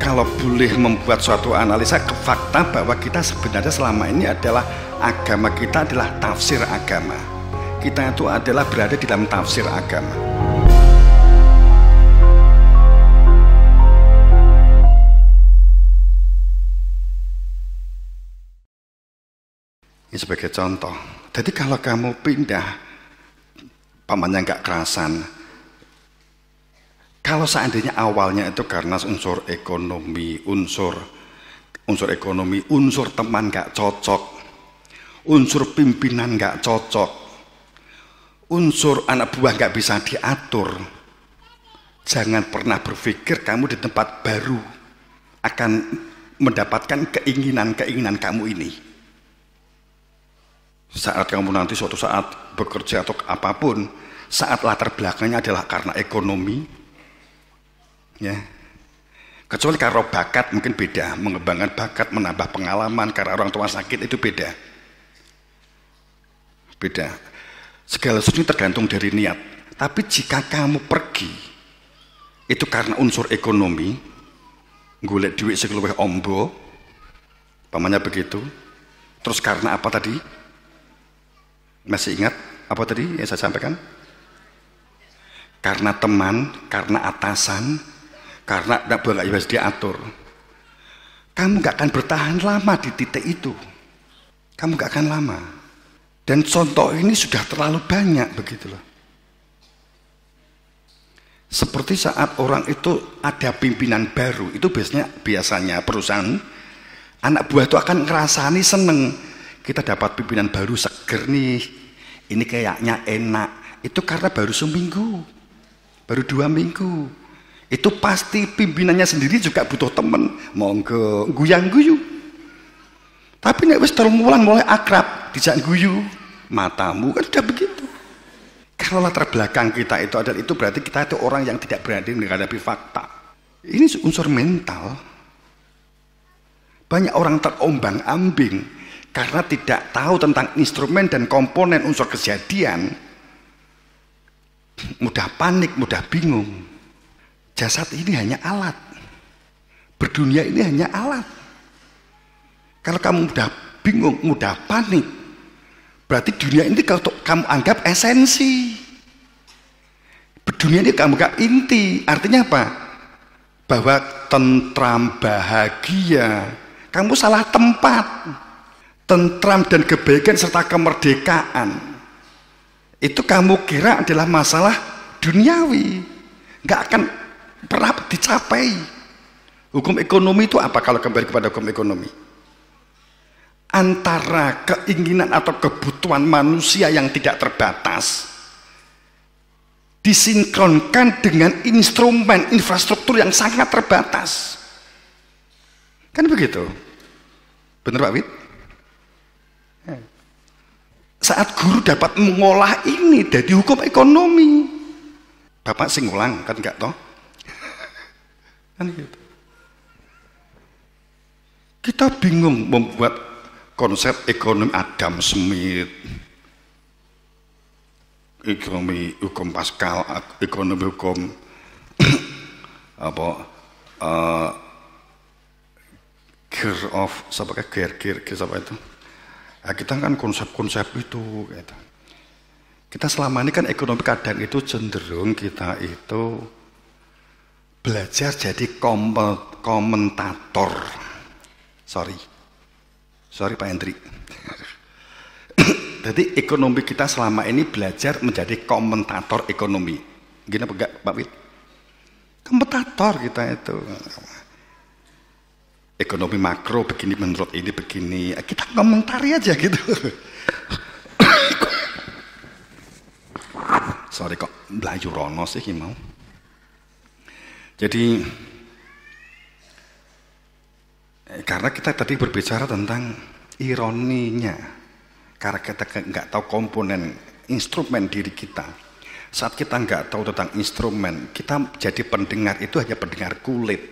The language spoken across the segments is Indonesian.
kalau boleh membuat suatu analisa ke fakta bahwa kita sebenarnya selama ini adalah agama kita adalah tafsir agama. Kita itu adalah berada di dalam tafsir agama. Ini sebagai contoh. Jadi kalau kamu pindah, pamannya nggak kerasan, kalau seandainya awalnya itu karena unsur ekonomi, unsur unsur ekonomi, unsur teman gak cocok, unsur pimpinan gak cocok, unsur anak buah gak bisa diatur, jangan pernah berpikir kamu di tempat baru akan mendapatkan keinginan-keinginan kamu ini. Saat kamu nanti suatu saat bekerja atau apapun, saat latar belakangnya adalah karena ekonomi, Ya. Kecuali kalau bakat mungkin beda, mengembangkan bakat, menambah pengalaman karena orang tua sakit itu beda. Beda. Segala sesuatu tergantung dari niat. Tapi jika kamu pergi itu karena unsur ekonomi, golek duit sekeluweh ombo, pamannya begitu. Terus karena apa tadi? Masih ingat apa tadi yang saya sampaikan? Karena teman, karena atasan, karena tidak boleh bisa diatur. Kamu gak akan bertahan lama di titik itu. Kamu gak akan lama. Dan contoh ini sudah terlalu banyak begitu loh. Seperti saat orang itu ada pimpinan baru, itu biasanya biasanya perusahaan anak buah itu akan ngerasani seneng kita dapat pimpinan baru seger nih ini kayaknya enak itu karena baru seminggu baru dua minggu itu pasti pimpinannya sendiri juga butuh temen monggo guyang guyu tapi nek wis telung mulai akrab dijak guyu matamu kan sudah begitu kalau latar belakang kita itu adalah itu berarti kita itu orang yang tidak berani menghadapi fakta ini unsur mental banyak orang terombang ambing karena tidak tahu tentang instrumen dan komponen unsur kejadian mudah panik, mudah bingung Jasad ini hanya alat. Berdunia ini hanya alat. Kalau kamu udah bingung, mudah panik, berarti dunia ini kalau kamu anggap esensi. Berdunia ini kamu anggap inti. Artinya apa? Bahwa tentram bahagia. Kamu salah tempat. Tentram dan kebaikan serta kemerdekaan. Itu kamu kira adalah masalah duniawi. Gak akan pernah dicapai. Hukum ekonomi itu apa kalau kembali kepada hukum ekonomi? Antara keinginan atau kebutuhan manusia yang tidak terbatas disinkronkan dengan instrumen infrastruktur yang sangat terbatas. Kan begitu? Benar Pak Wid? Eh. Saat guru dapat mengolah ini dari hukum ekonomi. Bapak sing ulang kan enggak toh? Kan gitu. Kita bingung membuat konsep ekonomi Adam Smith, ekonomi hukum Pascal, ekonomi hukum apa uh, gear of sebagai gear gear, gear apa itu? Nah, kita kan konsep-konsep itu. Gitu. Kita selama ini kan ekonomi kadang itu cenderung kita itu belajar jadi komentator. Sorry, sorry Pak Hendri. jadi ekonomi kita selama ini belajar menjadi komentator ekonomi. Gini apa Pak Wid? Komentator kita itu. Ekonomi makro begini menurut ini begini. Kita komentari aja gitu. sorry kok belajar rono sih mau. Jadi eh, karena kita tadi berbicara tentang ironinya, karena kita nggak tahu komponen instrumen diri kita. Saat kita nggak tahu tentang instrumen, kita jadi pendengar itu hanya pendengar kulit,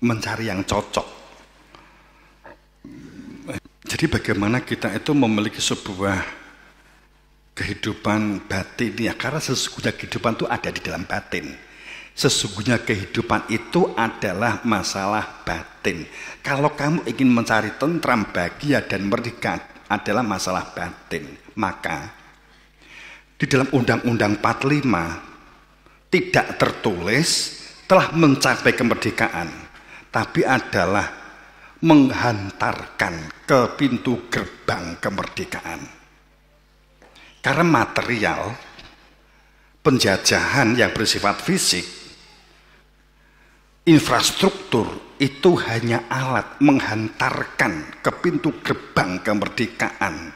mencari yang cocok. Jadi bagaimana kita itu memiliki sebuah kehidupan batin ya karena sesungguhnya kehidupan itu ada di dalam batin sesungguhnya kehidupan itu adalah masalah batin kalau kamu ingin mencari tentram bahagia dan merdeka adalah masalah batin maka di dalam undang-undang 45 tidak tertulis telah mencapai kemerdekaan tapi adalah menghantarkan ke pintu gerbang kemerdekaan karena material penjajahan yang bersifat fisik infrastruktur itu hanya alat menghantarkan ke pintu gerbang kemerdekaan.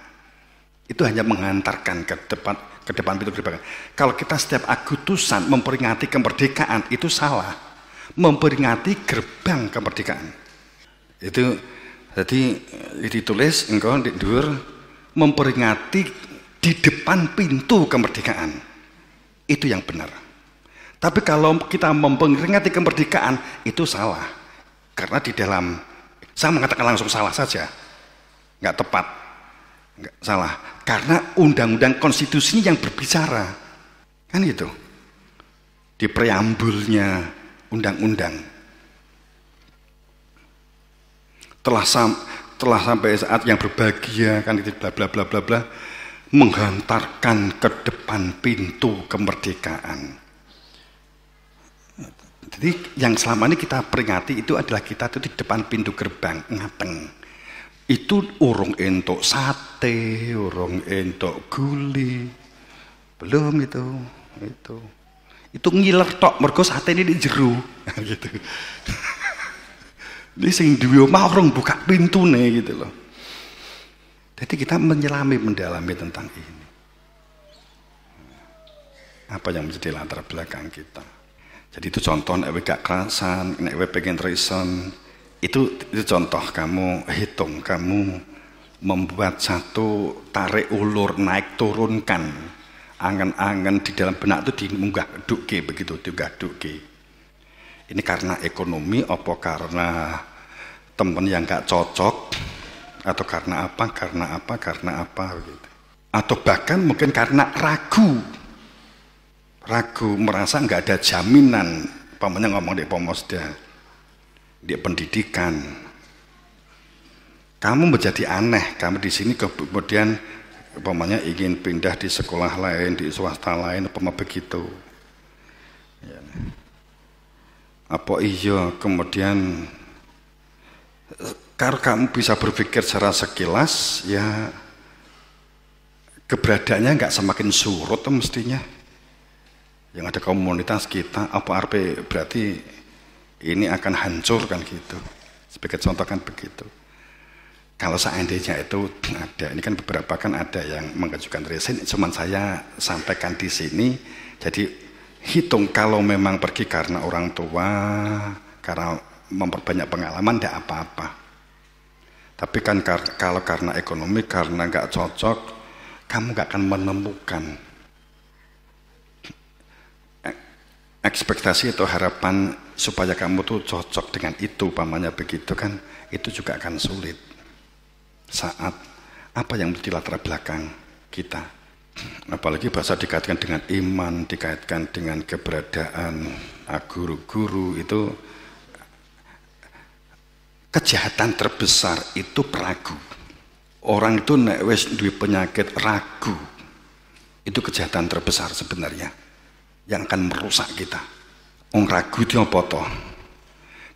Itu hanya menghantarkan ke depan ke depan pintu gerbang. Kalau kita setiap Agustusan memperingati kemerdekaan itu salah. Memperingati gerbang kemerdekaan. Itu jadi ditulis engkau di memperingati di depan pintu kemerdekaan. Itu yang benar. Tapi kalau kita memperingati kemerdekaan, itu salah. Karena di dalam, saya mengatakan langsung salah saja. Nggak tepat. Nggak salah. Karena undang-undang konstitusi yang berbicara. Kan itu. Di preambulnya undang-undang. Telah, sam telah sampai saat yang berbahagia, kan itu bla bla bla bla bla menghantarkan ke depan pintu kemerdekaan. Jadi yang selama ini kita peringati itu adalah kita itu di depan pintu gerbang ngateng. Itu urung entuk sate, urung entuk guli. Belum itu, itu. Itu ngiler tok mergo sate ini di gitu. Ini sing duwe orang buka pintu nih gitu loh. Jadi kita menyelami, mendalami tentang ini. Apa yang menjadi latar belakang kita. Jadi itu contoh nek gak kerasan, nek pengen reason, itu, itu contoh kamu hitung, kamu membuat satu tarik ulur naik turunkan angan-angan di dalam benak itu diunggah duke begitu juga duke ini karena ekonomi opo karena teman yang gak cocok atau karena apa karena apa karena apa gitu. atau bahkan mungkin karena ragu ragu merasa nggak ada jaminan pamannya ngomong di pomosda di pendidikan kamu menjadi aneh kamu di sini kemudian umpamanya ingin pindah di sekolah lain di swasta lain apa begitu ya. apa iya kemudian kalau kamu bisa berpikir secara sekilas ya keberadaannya nggak semakin surut tuh mestinya yang ada komunitas kita apa RP berarti ini akan hancur kan gitu sebagai contoh kan begitu kalau seandainya itu ada ini kan beberapa kan ada yang mengajukan resin cuma saya sampaikan di sini jadi hitung kalau memang pergi karena orang tua karena memperbanyak pengalaman tidak apa-apa tapi kan kar kalau karena ekonomi, karena nggak cocok, kamu nggak akan menemukan ekspektasi atau harapan supaya kamu tuh cocok dengan itu, pamannya begitu kan, itu juga akan sulit. Saat apa yang menjadi latar belakang kita, apalagi bahasa dikaitkan dengan iman, dikaitkan dengan keberadaan guru-guru itu kejahatan terbesar itu ragu. Orang itu nek wis duwe penyakit ragu. Itu kejahatan terbesar sebenarnya yang akan merusak kita. Wong ragu itu apa to?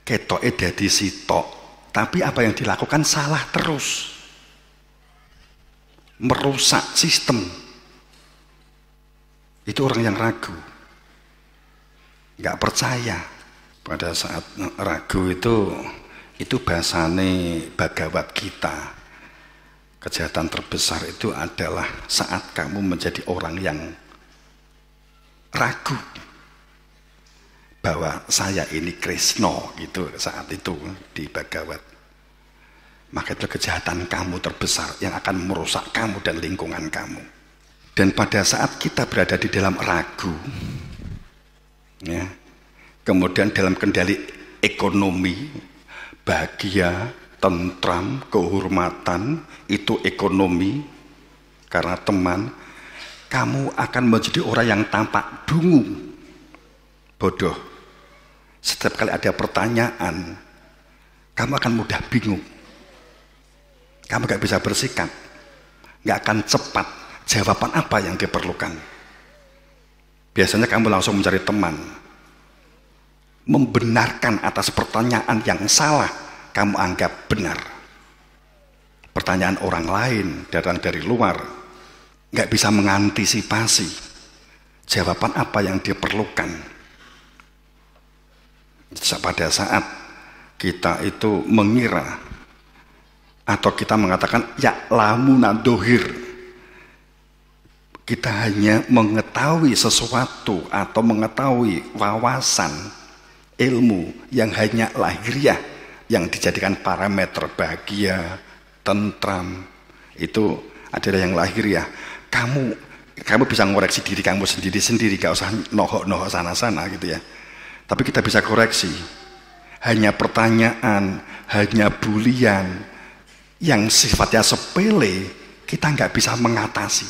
Ketoke dadi sitok, tapi apa yang dilakukan salah terus. Merusak sistem. Itu orang yang ragu. Nggak percaya. Pada saat ragu itu itu bahasane bagawat kita Kejahatan terbesar itu adalah saat kamu menjadi orang yang ragu bahwa saya ini Krisno itu saat itu di bagawat Maka itu kejahatan kamu terbesar yang akan merusak kamu dan lingkungan kamu. Dan pada saat kita berada di dalam ragu, ya, kemudian dalam kendali ekonomi bahagia, tentram, kehormatan, itu ekonomi, karena teman, kamu akan menjadi orang yang tampak dungu, bodoh. Setiap kali ada pertanyaan, kamu akan mudah bingung. Kamu gak bisa bersikap, gak akan cepat jawaban apa yang diperlukan. Biasanya kamu langsung mencari teman, membenarkan atas pertanyaan yang salah kamu anggap benar. Pertanyaan orang lain datang dari luar, nggak bisa mengantisipasi jawaban apa yang diperlukan. Pada saat kita itu mengira atau kita mengatakan ya lamuna dohir kita hanya mengetahui sesuatu atau mengetahui wawasan ilmu yang hanya lahiriah yang dijadikan parameter bahagia, tentram itu adalah yang lahiriah. Kamu kamu bisa ngoreksi diri kamu sendiri sendiri, gak usah nohok-nohok sana-sana gitu ya. Tapi kita bisa koreksi. Hanya pertanyaan, hanya bulian yang sifatnya sepele kita nggak bisa mengatasi.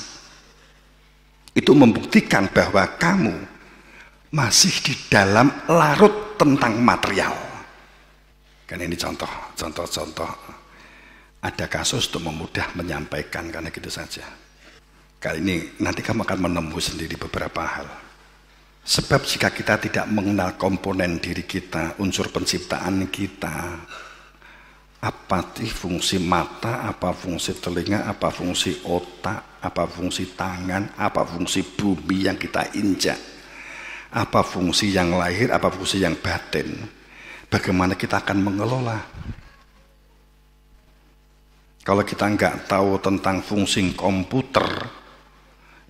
Itu membuktikan bahwa kamu masih di dalam larut tentang material. Kan ini contoh, contoh-contoh. Ada kasus untuk memudah menyampaikan karena gitu saja. Kali ini nanti kamu akan menemui sendiri beberapa hal. Sebab jika kita tidak mengenal komponen diri kita, unsur penciptaan kita, apa sih fungsi mata, apa fungsi telinga, apa fungsi otak, apa fungsi tangan, apa fungsi bumi yang kita injak apa fungsi yang lahir, apa fungsi yang batin. Bagaimana kita akan mengelola. Kalau kita nggak tahu tentang fungsi komputer,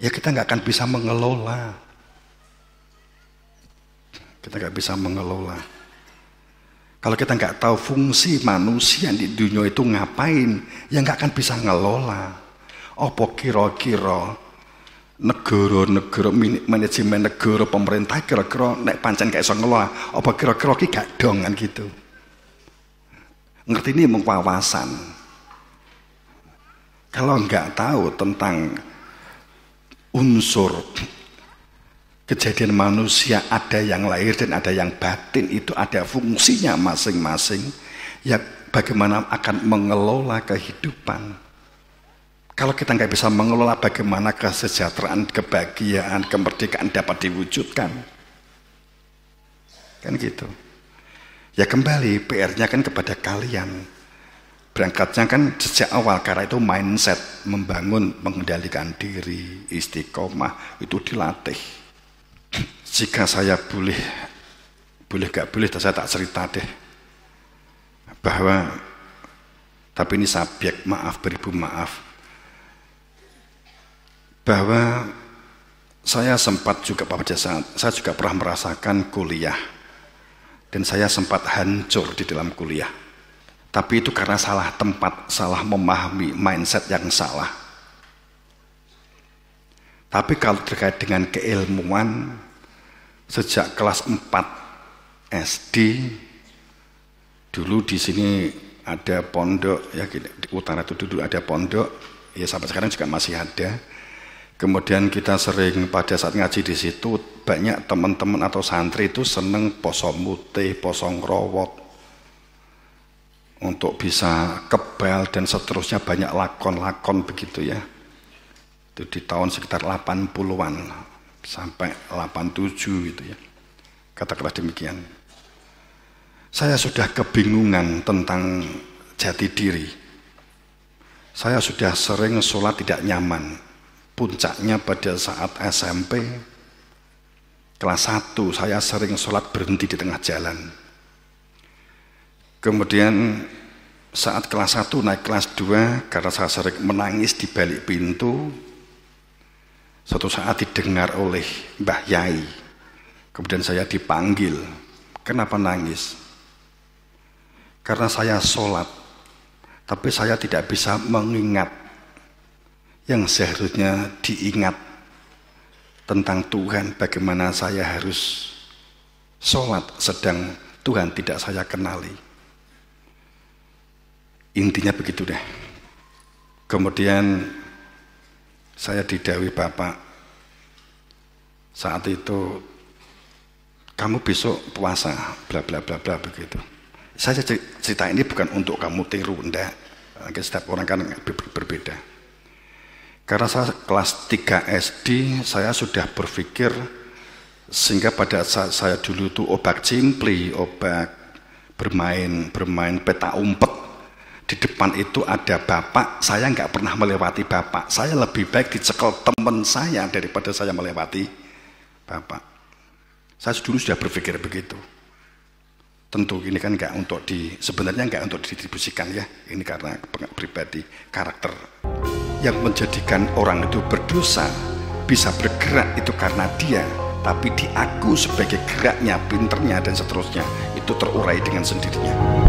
ya kita nggak akan bisa mengelola. Kita nggak bisa mengelola. Kalau kita nggak tahu fungsi manusia di dunia itu ngapain, ya nggak akan bisa ngelola. Opo kiro-kiro negara-negara manajemen negara pemerintah kira-kira nek pancen kayak sengelo apa kira-kira ki gak dong kan gitu ngerti ini mung kalau nggak tahu tentang unsur kejadian manusia ada yang lahir dan ada yang batin itu ada fungsinya masing-masing ya bagaimana akan mengelola kehidupan kalau kita nggak bisa mengelola bagaimana kesejahteraan, kebahagiaan, kemerdekaan dapat diwujudkan. Kan gitu. Ya kembali, PR-nya kan kepada kalian. Berangkatnya kan sejak awal, karena itu mindset, membangun, mengendalikan diri, istiqomah, itu dilatih. Jika saya boleh, boleh gak boleh, saya tak cerita deh. Bahwa, tapi ini subjek, maaf, beribu maaf, bahwa saya sempat juga pak, saat saya juga pernah merasakan kuliah dan saya sempat hancur di dalam kuliah. Tapi itu karena salah tempat, salah memahami mindset yang salah. Tapi kalau terkait dengan keilmuan sejak kelas 4 SD dulu di sini ada pondok ya di utara itu dulu ada pondok ya sampai sekarang juga masih ada Kemudian kita sering pada saat ngaji di situ banyak teman-teman atau santri itu seneng poso mute, poso ngrowot. Untuk bisa kebal dan seterusnya banyak lakon-lakon begitu ya. Itu di tahun sekitar 80-an sampai 87 gitu ya. kata Katakanlah demikian. Saya sudah kebingungan tentang jati diri. Saya sudah sering sholat tidak nyaman, puncaknya pada saat SMP kelas 1 saya sering sholat berhenti di tengah jalan kemudian saat kelas 1 naik kelas 2 karena saya sering menangis di balik pintu suatu saat didengar oleh Mbah Yai kemudian saya dipanggil kenapa nangis karena saya sholat tapi saya tidak bisa mengingat yang seharusnya diingat tentang Tuhan bagaimana saya harus sholat sedang Tuhan tidak saya kenali. Intinya begitu deh. Kemudian saya didawi Bapak saat itu kamu besok puasa bla bla bla bla begitu. Saya cerita ini bukan untuk kamu tiru, enggak. Setiap orang kan berbeda. Karena saya kelas 3 SD, saya sudah berpikir sehingga pada saat saya dulu itu obat cimpli, obat bermain bermain peta umpet di depan itu ada bapak, saya nggak pernah melewati bapak. Saya lebih baik dicekel teman saya daripada saya melewati bapak. Saya dulu sudah berpikir begitu. Tentu ini kan nggak untuk di sebenarnya nggak untuk didistribusikan ya. Ini karena pribadi karakter yang menjadikan orang itu berdosa bisa bergerak itu karena dia tapi diaku sebagai geraknya, pinternya dan seterusnya itu terurai dengan sendirinya.